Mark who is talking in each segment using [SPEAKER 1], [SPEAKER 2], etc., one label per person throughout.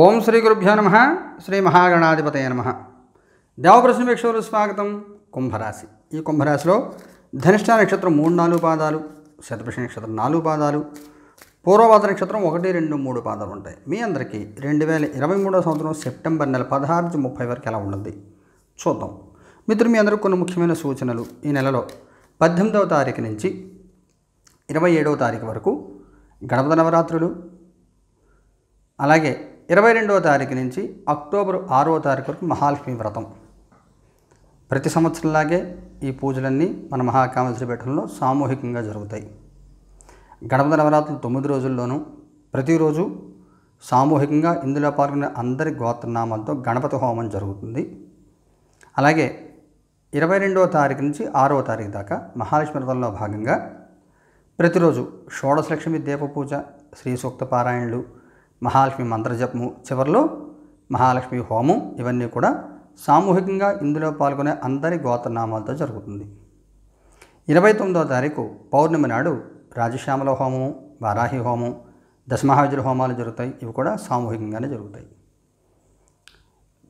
[SPEAKER 1] ఓం శ్రీ గురుభ్యో నమ శ్రీ మహాగణాధిపతయ నమ దేవప్రశ్న వీక్షకులు స్వాగతం కుంభరాశి ఈ కుంభరాశిలో ధనిష్ట నక్షత్రం మూడు నాలుగు పాదాలు శతపక్ష నక్షత్రం నాలుగు పాదాలు పూర్వపాద నక్షత్రం ఒకటి రెండు మూడు పాదాలు ఉంటాయి మీ అందరికీ రెండు వేల ఇరవై మూడో సంవత్సరం సెప్టెంబర్ నెల పదహారు నుంచి ముప్పై వరకు ఎలా ఉండదు చూద్దాం మిత్రులు మీ అందరికీ కొన్ని ముఖ్యమైన సూచనలు ఈ నెలలో పద్దెనిమిదవ తారీఖు నుంచి ఇరవై ఏడవ తారీఖు వరకు గణపతి నవరాత్రులు అలాగే ఇరవై రెండవ తారీఖు నుంచి అక్టోబర్ ఆరవ తారీఖు వరకు మహాలక్ష్మి వ్రతం ప్రతి సంవత్సరంలాగే ఈ పూజలన్నీ మన మహాకామేశ్వర పీఠంలో సామూహికంగా జరుగుతాయి గణపతి నవరాత్రులు తొమ్మిది రోజుల్లోనూ ప్రతిరోజు సామూహికంగా ఇందులో పాల్గొనే అందరి గోత్రనామాలతో గణపతి హోమం జరుగుతుంది అలాగే ఇరవై రెండవ తారీఖు నుంచి ఆరవ తారీఖు దాకా మహాలక్ష్మి వ్రతంలో భాగంగా ప్రతిరోజు షోడశలక్ష్మి దీప పూజ శ్రీ సూక్త పారాయణలు మహాలక్ష్మి మంత్రజపము చివరిలో మహాలక్ష్మి హోమం ఇవన్నీ కూడా సామూహికంగా ఇందులో పాల్గొనే అందరి గోత్రనామాలతో జరుగుతుంది ఇరవై తొమ్మిదో తారీఖు పౌర్ణమి నాడు రాజశ్యామల హోమం వారాహి హోమం దశమహావిజుల హోమాలు జరుగుతాయి ఇవి కూడా సామూహికంగానే జరుగుతాయి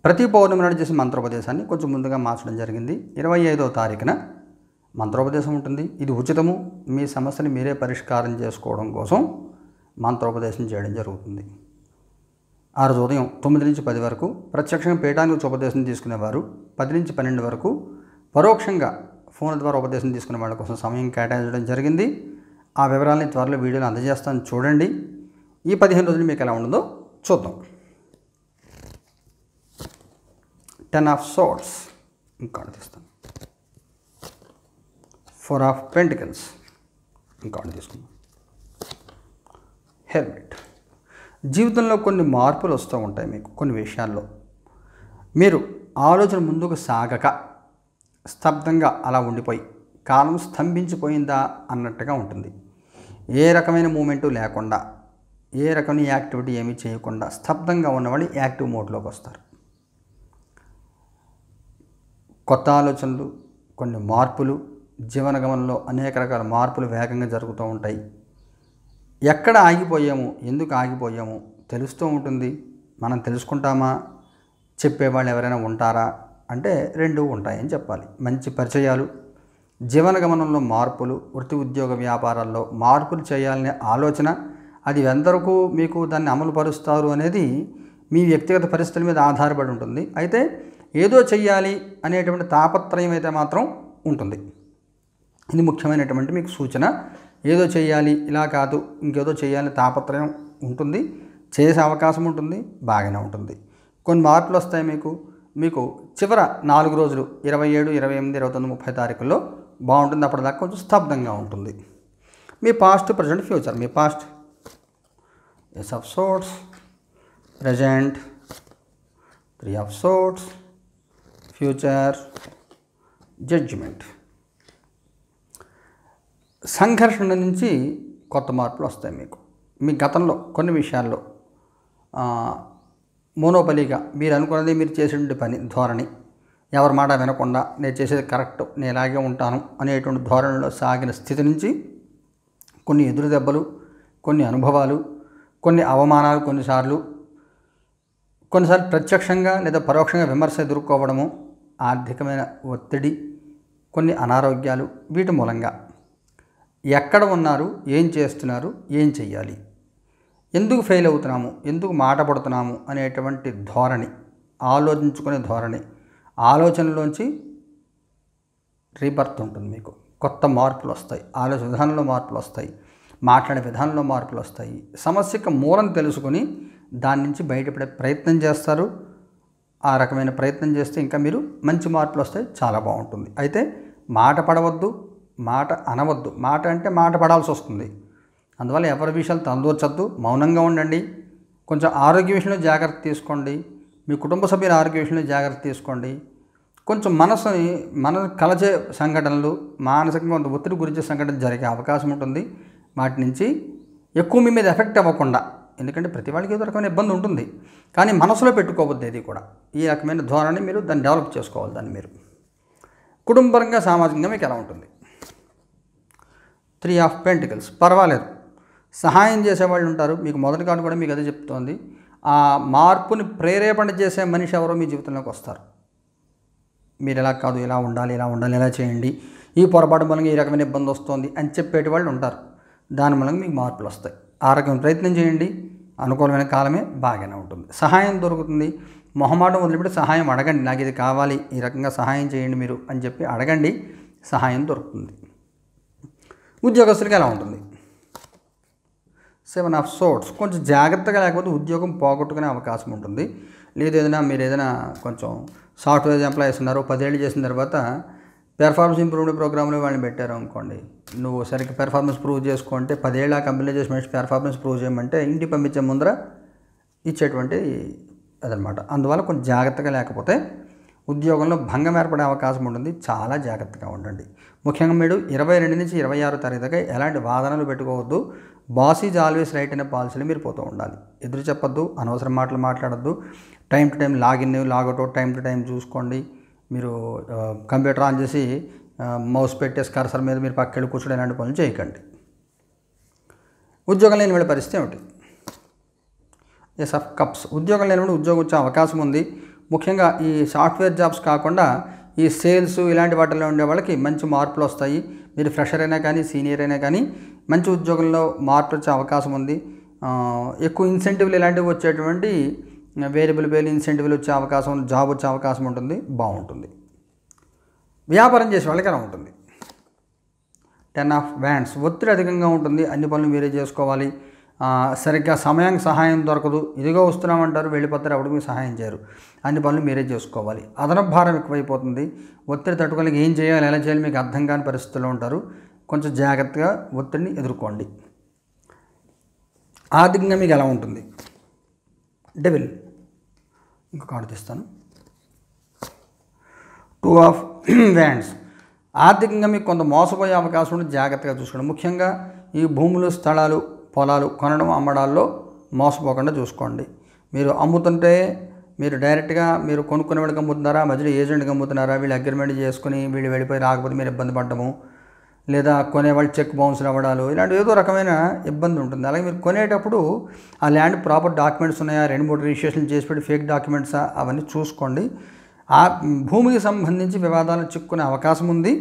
[SPEAKER 1] ప్రతి పౌర్ణమి నాడు చేసిన మంత్రోపదేశాన్ని కొంచెం ముందుగా మార్చడం జరిగింది ఇరవై ఐదో తారీఖున మంత్రోపదేశం ఉంటుంది ఇది ఉచితము మీ సమస్యని మీరే పరిష్కారం చేసుకోవడం కోసం మంత్రోపదేశం చేయడం జరుగుతుంది ఆ రోజు ఉదయం తొమ్మిది నుంచి పది వరకు ప్రత్యక్షంగా పీఠానికి వచ్చి ఉపదేశం తీసుకునేవారు పది నుంచి పన్నెండు వరకు పరోక్షంగా ఫోన్ ద్వారా ఉపదేశం తీసుకునే వాళ్ళ కోసం సమయం కేటాయించడం జరిగింది ఆ వివరాలని త్వరలో వీడియోలు అందజేస్తాను చూడండి ఈ పదిహేను రోజులు మీకు ఎలా ఉండదో చూద్దాం టెన్ ఆఫ్ సోర్స్ ఇంకా తీస్తాను ఫోర్ ఆఫ్ పెంటికల్స్ ఇంకా తీసుకుందాం హెల్మెట్ జీవితంలో కొన్ని మార్పులు వస్తూ ఉంటాయి మీకు కొన్ని విషయాల్లో మీరు ఆలోచన ముందుకు సాగక స్తబ్దంగా అలా ఉండిపోయి కాలం స్తంభించిపోయిందా అన్నట్టుగా ఉంటుంది ఏ రకమైన మూమెంటు లేకుండా ఏ రకమైన యాక్టివిటీ ఏమీ చేయకుండా స్తబ్దంగా ఉన్నవాళ్ళు యాక్టివ్ మోడ్లోకి వస్తారు కొత్త ఆలోచనలు కొన్ని మార్పులు జీవనగమనంలో అనేక రకాల మార్పులు వేగంగా జరుగుతూ ఉంటాయి ఎక్కడ ఆగిపోయాము ఎందుకు ఆగిపోయాము తెలుస్తూ ఉంటుంది మనం తెలుసుకుంటామా చెప్పేవాళ్ళు ఎవరైనా ఉంటారా అంటే రెండు ఉంటాయని చెప్పాలి మంచి పరిచయాలు జీవన గమనంలో మార్పులు వృత్తి ఉద్యోగ వ్యాపారాల్లో మార్పులు చేయాలనే ఆలోచన అది ఎంతవరకు మీకు దాన్ని అమలు పరుస్తారు అనేది మీ వ్యక్తిగత పరిస్థితుల మీద ఆధారపడి ఉంటుంది అయితే ఏదో చెయ్యాలి అనేటువంటి తాపత్రయం అయితే మాత్రం ఉంటుంది ఇది ముఖ్యమైనటువంటి మీకు సూచన ఏదో చేయాలి ఇలా కాదు ఇంకేదో చేయాలని తాపత్రయం ఉంటుంది చేసే అవకాశం ఉంటుంది బాగానే ఉంటుంది కొన్ని మార్పులు వస్తాయి మీకు మీకు చివర నాలుగు రోజులు ఇరవై ఏడు ఇరవై ఎనిమిది ఇరవై తొమ్మిది ముప్పై తారీఖుల్లో బాగుంటుంది అప్పటిదాకా కొంచెం స్తబ్దంగా ఉంటుంది మీ పాస్ట్ ప్రజెంట్ ఫ్యూచర్ మీ past ace of swords present three of swords future judgment సంఘర్షణ నుంచి కొత్త మార్పులు వస్తాయి మీకు మీ గతంలో కొన్ని విషయాల్లో మోనోపలిగా మీరు అనుకున్నది మీరు చేసేటువంటి పని ధోరణి ఎవరి మాట వినకుండా నేను చేసేది కరెక్ట్ నేను ఇలాగే ఉంటాను అనేటువంటి ధోరణిలో సాగిన స్థితి నుంచి కొన్ని ఎదురుదెబ్బలు కొన్ని అనుభవాలు కొన్ని అవమానాలు కొన్నిసార్లు కొన్నిసార్లు ప్రత్యక్షంగా లేదా పరోక్షంగా విమర్శ ఎదుర్కోవడము ఆర్థికమైన ఒత్తిడి కొన్ని అనారోగ్యాలు వీటి మూలంగా ఎక్కడ ఉన్నారు ఏం చేస్తున్నారు ఏం చెయ్యాలి ఎందుకు ఫెయిల్ అవుతున్నాము ఎందుకు మాట పడుతున్నాము అనేటువంటి ధోరణి ఆలోచించుకునే ధోరణి ఆలోచనలోంచి రీబర్త్ ఉంటుంది మీకు కొత్త మార్పులు వస్తాయి ఆలోచన విధానంలో మార్పులు వస్తాయి మాట్లాడే విధానంలో మార్పులు వస్తాయి సమస్యకు మూలం తెలుసుకుని దాని నుంచి బయటపడే ప్రయత్నం చేస్తారు ఆ రకమైన ప్రయత్నం చేస్తే ఇంకా మీరు మంచి మార్పులు వస్తాయి చాలా బాగుంటుంది అయితే మాట పడవద్దు మాట అనవద్దు మాట అంటే మాట పడాల్సి వస్తుంది అందువల్ల ఎవరి విషయాలు తలదూర్చద్దు మౌనంగా ఉండండి కొంచెం ఆరోగ్య విషయంలో జాగ్రత్త తీసుకోండి మీ కుటుంబ సభ్యుల ఆరోగ్య విషయంలో జాగ్రత్త తీసుకోండి కొంచెం మనసుని మన కలచే సంఘటనలు మానసికంగా కొంత ఒత్తిడి గురించే సంఘటన జరిగే అవకాశం ఉంటుంది వాటి నుంచి ఎక్కువ మీ మీద ఎఫెక్ట్ అవ్వకుండా ఎందుకంటే ప్రతి వాళ్ళకి ఏదో రకమైన ఇబ్బంది ఉంటుంది కానీ మనసులో పెట్టుకోవద్దు ఇది కూడా ఈ రకమైన ధోరణి మీరు దాన్ని డెవలప్ చేసుకోవాలి దాన్ని మీరు కుటుంబరంగా సామాజికంగా మీకు ఎలా ఉంటుంది త్రీ ఆఫ్ పెంటికల్స్ పర్వాలేదు సహాయం చేసేవాళ్ళు ఉంటారు మీకు మొదటి కాడు కూడా మీకు అదే చెప్తోంది ఆ మార్పుని ప్రేరేపణ చేసే మనిషి ఎవరో మీ జీవితంలోకి వస్తారు మీరు ఎలా కాదు ఇలా ఉండాలి ఇలా ఉండాలి ఇలా చేయండి ఈ పొరపాటు మూలంగా ఈ రకమైన ఇబ్బంది వస్తుంది అని చెప్పేటి వాళ్ళు ఉంటారు దాని మూలంగా మీకు మార్పులు వస్తాయి ఆ రకమైన ప్రయత్నం చేయండి అనుకూలమైన కాలమే బాగానే ఉంటుంది సహాయం దొరుకుతుంది మొహమాటం వదిలిపెట్టి సహాయం అడగండి నాకు ఇది కావాలి ఈ రకంగా సహాయం చేయండి మీరు అని చెప్పి అడగండి సహాయం దొరుకుతుంది ఉద్యోగస్తులకి ఎలా ఉంటుంది సెవెన్ ఆఫ్ సోట్స్ కొంచెం జాగ్రత్తగా లేకపోతే ఉద్యోగం పోగొట్టుకునే అవకాశం ఉంటుంది లేదు ఏదైనా మీరు ఏదైనా కొంచెం సాఫ్ట్వేర్ ఎంప్లాయీస్ ఉన్నారు పదేళ్ళు చేసిన తర్వాత పెర్ఫార్మెన్స్ ఇంప్రూవ్మెంట్ ప్రోగ్రాంలో వాళ్ళని పెట్టారు అనుకోండి నువ్వు సరిగ్గా పెర్ఫార్మెన్స్ ప్రూవ్ చేసుకుంటే పదేళ్ళ కంపెనీలో చేసిన మనిషి పెర్ఫార్మెన్స్ ప్రూవ్ చేయమంటే ఇంటి పంపించే ముందర ఇచ్చేటువంటి అదనమాట అందువల్ల కొంచెం జాగ్రత్తగా లేకపోతే ఉద్యోగంలో భంగం ఏర్పడే అవకాశం ఉంటుంది చాలా జాగ్రత్తగా ఉండండి ముఖ్యంగా మీరు ఇరవై రెండు నుంచి ఇరవై ఆరు తరగతికి ఎలాంటి వాదనలు పెట్టుకోవద్దు బాస్ ఈజ్ ఆల్వేస్ రైట్ అనే పాలసీలు మీరు పోతూ ఉండాలి ఎదురు చెప్పొద్దు అనవసరం మాటలు మాట్లాడద్దు time to time login logout time to time చూసుకోండి మీరు కంప్యూటర్ ఆన్ చేసి మౌస్ పెట్టే స్కర్సర్ మీద మీరు పక్కకి వెళ్ళి కూర్చోడం ఇలాంటి పనులు చేయకండి ఉద్యోగం లేని వాళ్ళ పరిస్థితి ఏమిటి ఎస్ ఆఫ్ కప్స్ ఉద్యోగం లేని ఉద్యోగం వచ్చే అవకాశం ఉంది ముఖ్యంగా ఈ సాఫ్ట్వేర్ జాబ్స్ కాకుండా ఈ సేల్స్ ఇలాంటి వాటిల్లో ఉండే వాళ్ళకి మంచి మార్పులు వస్తాయి మీరు ఫ్రెషర్ అయినా కానీ సీనియర్ అయినా కానీ మంచి ఉద్యోగంలో మార్పు వచ్చే అవకాశం ఉంది ఎక్కువ ఇన్సెంటివ్లు ఇలాంటివి వచ్చేటువంటి వేరియబుల్ వేలు ఇన్సెంటివ్లు వచ్చే అవకాశం జాబ్ వచ్చే అవకాశం ఉంటుంది బాగుంటుంది వ్యాపారం చేసే వాళ్ళకి ఎలా ఉంటుంది టెన్ ఆఫ్ వ్యాండ్స్ ఒత్తిడి అధికంగా ఉంటుంది అన్ని పనులు మీరే చేసుకోవాలి సరిగ్గా సమయానికి సహాయం దొరకదు ఇదిగో వస్తున్నామంటారు వెళ్ళిపోతారు అప్పుడు సహాయం చేయరు అన్ని పనులు మీరే చేసుకోవాలి అదనపు భారం ఎక్కువైపోతుంది ఒత్తిడి తట్టుకోలేక ఏం చేయాలి ఎలా చేయాలి మీకు అర్థం కాని పరిస్థితుల్లో ఉంటారు కొంచెం జాగ్రత్తగా ఒత్తిడిని ఎదుర్కోండి ఆర్థికంగా మీకు ఎలా ఉంటుంది డెవిల్ ఇంకా కార్డు తీస్తాను టూ ఆఫ్ వ్యాండ్స్ ఆర్థికంగా మీకు కొంత మోసపోయే అవకాశం ఉంటే జాగ్రత్తగా చూసుకోండి ముఖ్యంగా ఈ భూములు స్థలాలు పొలాలు కొనడం అమ్మడాల్లో మోసపోకుండా చూసుకోండి మీరు అమ్ముతుంటే మీరు డైరెక్ట్గా మీరు వాళ్ళకి అమ్ముతున్నారా మధ్యలో ఏజెంట్కి అమ్ముతున్నారా వీళ్ళు అగ్రిమెంట్ చేసుకుని వీళ్ళు వెళ్ళిపోయి రాకపోతే మీరు ఇబ్బంది పడ్డము లేదా కొనేవాళ్ళు చెక్ బౌన్స్ అవ్వడాలు ఇలాంటి ఏదో రకమైన ఇబ్బంది ఉంటుంది అలాగే మీరు కొనేటప్పుడు ఆ ల్యాండ్ ప్రాపర్ డాక్యుమెంట్స్ ఉన్నాయా రెండు మూడు రిజిస్ట్రేషన్లు చేసి పెట్టి ఫేక్ డాక్యుమెంట్సా అవన్నీ చూసుకోండి ఆ భూమికి సంబంధించి వివాదాలు చిక్కునే అవకాశం ఉంది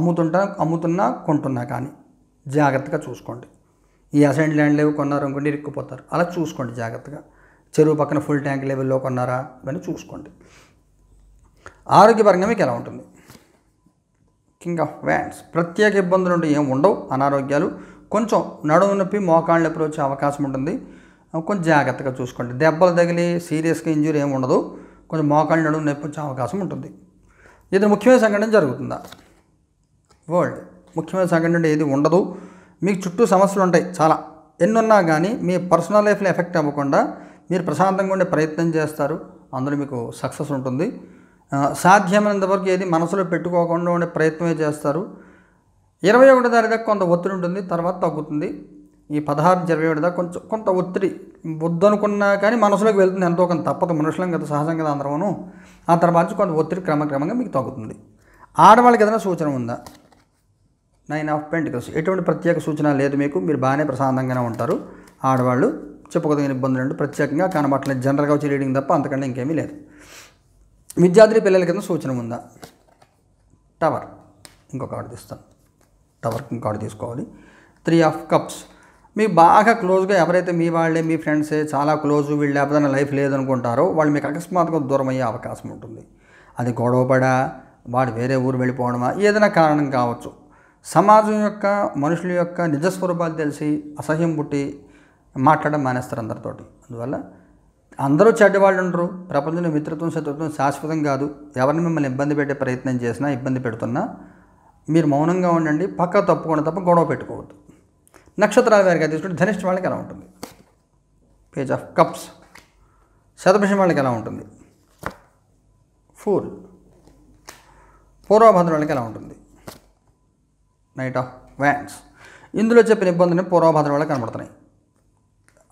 [SPEAKER 1] అమ్ముతుంటా అమ్ముతున్నా కొంటున్నా కానీ జాగ్రత్తగా చూసుకోండి ఈ అసైన్ ల్యాండ్ లేవు కొన్నారు అనుకుంటే ఇరుక్కుపోతారు అలా చూసుకోండి జాగ్రత్తగా చెరువు పక్కన ఫుల్ ట్యాంక్ లెవెల్లో కొన్నారా ఇవన్నీ చూసుకోండి ఆరోగ్యపరంగా మీకు ఎలా ఉంటుంది కింగ్ ఆఫ్ వ్యాన్స్ ప్రత్యేక ఇబ్బందులు ఉంటే ఏం ఉండవు అనారోగ్యాలు కొంచెం నడుము నొప్పి మోకాళ్ళ నొప్పి వచ్చే అవకాశం ఉంటుంది కొంచెం జాగ్రత్తగా చూసుకోండి దెబ్బలు తగిలి సీరియస్గా ఇంజురీ ఏమి ఉండదు కొంచెం మోకాళ్ళు నడుము నొప్పి వచ్చే అవకాశం ఉంటుంది ఇది ముఖ్యమైన సంఘటన జరుగుతుందా వరల్డ్ ముఖ్యమైన సంఘటన అంటే ఏది ఉండదు మీకు చుట్టూ సమస్యలు ఉంటాయి చాలా ఎన్నున్నా కానీ మీ పర్సనల్ లైఫ్లో ఎఫెక్ట్ అవ్వకుండా మీరు ప్రశాంతంగా ఉండే ప్రయత్నం చేస్తారు అందులో మీకు సక్సెస్ ఉంటుంది సాధ్యమైనంతవరకు ఏది మనసులో పెట్టుకోకుండా ఉండే ప్రయత్నమే చేస్తారు ఇరవై ఒకటి తారీఖు దాకా కొంత ఒత్తిడి ఉంటుంది తర్వాత తగ్గుతుంది ఈ పదహారు నుంచి ఇరవై ఒకటి దాకా కొంచెం కొంత ఒత్తిడి వద్దనుకున్నా కానీ మనసులోకి వెళ్తుంది ఎంతో కొంత తప్పదు మనుషులం కదా సహజం కదా అందరమును ఆ తర్వాత కొంత ఒత్తిడి క్రమక్రమంగా మీకు తగ్గుతుంది ఆడవాళ్ళకి ఏదైనా సూచన ఉందా నైన్ ఆఫ్ పెంట్ ఎటువంటి ప్రత్యేక సూచన లేదు మీకు మీరు బాగానే ప్రశాంతంగానే ఉంటారు ఆడవాళ్ళు చెప్పుకోదగిన ఇబ్బందులు అంటే ప్రత్యేకంగా కనబట్టలేదు జనరల్గా వచ్చి రీడింగ్ తప్ప అంతకంటే ఇంకేమీ లేదు విద్యార్థి పిల్లల కింద సూచన ఉందా టవర్ ఇంకొక కార్డు తీస్తాను టవర్కి ఇంకో కార్డు తీసుకోవాలి త్రీ ఆఫ్ కప్స్ మీ బాగా క్లోజ్గా ఎవరైతే మీ వాళ్ళే మీ ఫ్రెండ్సే చాలా క్లోజ్ వీళ్ళు లేకపోతే లైఫ్ లేదనుకుంటారో వాళ్ళు మీకు అకస్మాత్తుగా దూరం అయ్యే అవకాశం ఉంటుంది అది గొడవపడా వాడు వేరే ఊరు వెళ్ళిపోవడమా ఏదైనా కారణం కావచ్చు సమాజం యొక్క మనుషుల యొక్క నిజస్వరూపాలు తెలిసి అసహ్యం పుట్టి మాట్లాడడం మానేస్తారు అందరితోటి అందువల్ల అందరూ చెడ్డవాళ్ళు ఉండరు ప్రపంచంలో మిత్రత్వం శత్రుత్వం శాశ్వతం కాదు ఎవరిని మిమ్మల్ని ఇబ్బంది పెట్టే ప్రయత్నం చేసినా ఇబ్బంది పెడుతున్నా మీరు మౌనంగా ఉండండి పక్క తప్పుకోండి తప్ప గొడవ పెట్టుకోవద్దు నక్షత్రాల వారికి తీసుకుంటే ధనిష్ఠ వాళ్ళకి ఎలా ఉంటుంది పేజ్ ఆఫ్ కప్స్ శతభిషం వాళ్ళకి ఎలా ఉంటుంది ఫోర్ పూర్వభద్రం వాళ్ళకి ఎలా ఉంటుంది నైట్ ఆఫ్ వ్యాన్స్ ఇందులో చెప్పిన ఇబ్బందులు పూర్వభద్రం వాళ్ళకి కనబడుతున్నాయి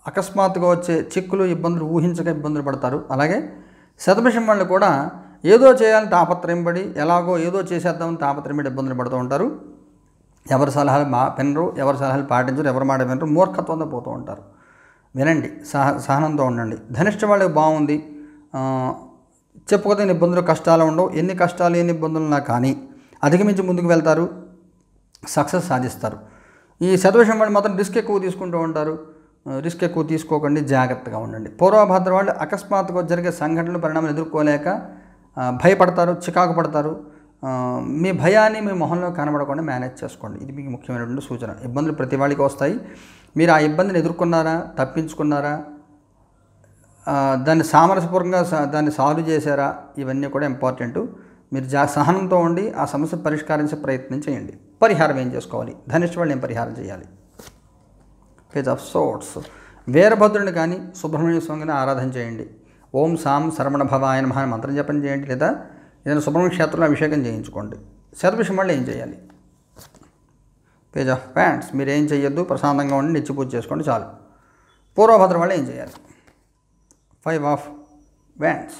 [SPEAKER 1] అకస్మాత్తుగా వచ్చే చిక్కులు ఇబ్బందులు ఊహించక ఇబ్బందులు పడతారు అలాగే శతభిషం వాళ్ళు కూడా ఏదో చేయాలని తాపత్రయం పడి ఎలాగో ఏదో చేసేద్దామని తాపత్రయం పడి ఇబ్బందులు పడుతూ ఉంటారు ఎవరి సలహాలు మా పెనరు ఎవరి సలహాలు పాటించరు ఎవరి మాట వినరు మూర్ఖత్వంతో పోతూ ఉంటారు వినండి సహ సహనంతో ఉండండి ధనిష్ట వాళ్ళకి బాగుంది చెప్పుకోదని ఇబ్బందులు కష్టాలు ఉండవు ఎన్ని కష్టాలు ఎన్ని ఇబ్బందులు నా కానీ అధిగమించి ముందుకు వెళ్తారు సక్సెస్ సాధిస్తారు ఈ శతవిషయం వాళ్ళు మాత్రం రిస్క్ ఎక్కువ తీసుకుంటూ ఉంటారు రిస్క్ ఎక్కువ తీసుకోకండి జాగ్రత్తగా ఉండండి పూర్వభద్ర వాళ్ళు అకస్మాత్తుగా జరిగే సంఘటనలు పరిణామాలు ఎదుర్కోలేక భయపడతారు చికాకు పడతారు మీ భయాన్ని మీ మొహంలో కనబడకుండా మేనేజ్ చేసుకోండి ఇది మీకు ముఖ్యమైనటువంటి సూచన ఇబ్బందులు ప్రతి వాళ్ళకి వస్తాయి మీరు ఆ ఇబ్బందిని ఎదుర్కొన్నారా తప్పించుకున్నారా దాన్ని సామరస్యపూర్వకంగా దాన్ని సాల్వ్ చేశారా ఇవన్నీ కూడా ఇంపార్టెంట్ మీరు జా సహనంతో ఉండి ఆ సమస్య పరిష్కరించే ప్రయత్నం చేయండి పరిహారం ఏం చేసుకోవాలి ధనిష్ట వాళ్ళు ఏం పరిహారం చేయాలి పేజ్ ఆఫ్ సోట్స్ వీరభద్రుని కానీ సుబ్రహ్మణ్య స్వామిని ఆరాధన చేయండి ఓం సాం శరవణ ఆయన మహా మంత్రం జపం చేయండి లేదా ఏదైనా సుబ్రహ్మణ్య క్షేత్రంలో అభిషేకం చేయించుకోండి శతభిషం వల్ల ఏం చేయాలి పేజ్ ఆఫ్ ప్యాంట్స్ మీరు ఏం చేయొద్దు ప్రశాంతంగా ఉండి నిత్య పూజ చేసుకోండి చాలు పూర్వభద్రం వల్ల ఏం చేయాలి ఫైవ్ ఆఫ్ వ్యాండ్స్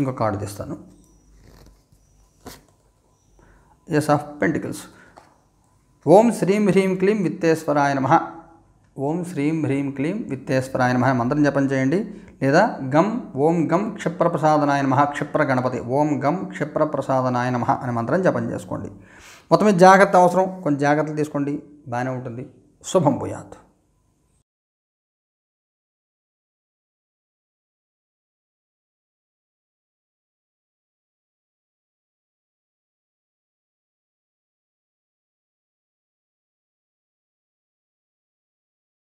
[SPEAKER 1] ఇంకొక కార్డు తీస్తాను ఎస్ ఆఫ్ పెంటికల్స్ ఓం శ్రీం హ్రీం క్లీం విత్తేశ్వరాయ నమ ఓం శ్రీం హ్రీం క్లీం విత్తేశ్వరాయ నమ మంత్రం జపం చేయండి లేదా గం ఓం గం క్షిప్రప్రసాదనాయ నమ క్షిప్ర గణపతి ఓం గం క్షిప్రప్రసాదనాయ నమ అనే మంత్రం జపం చేసుకోండి మొత్తం జాగ్రత్త అవసరం కొన్ని జాగ్రత్తలు తీసుకోండి బాగానే ఉంటుంది శుభం భూయాత్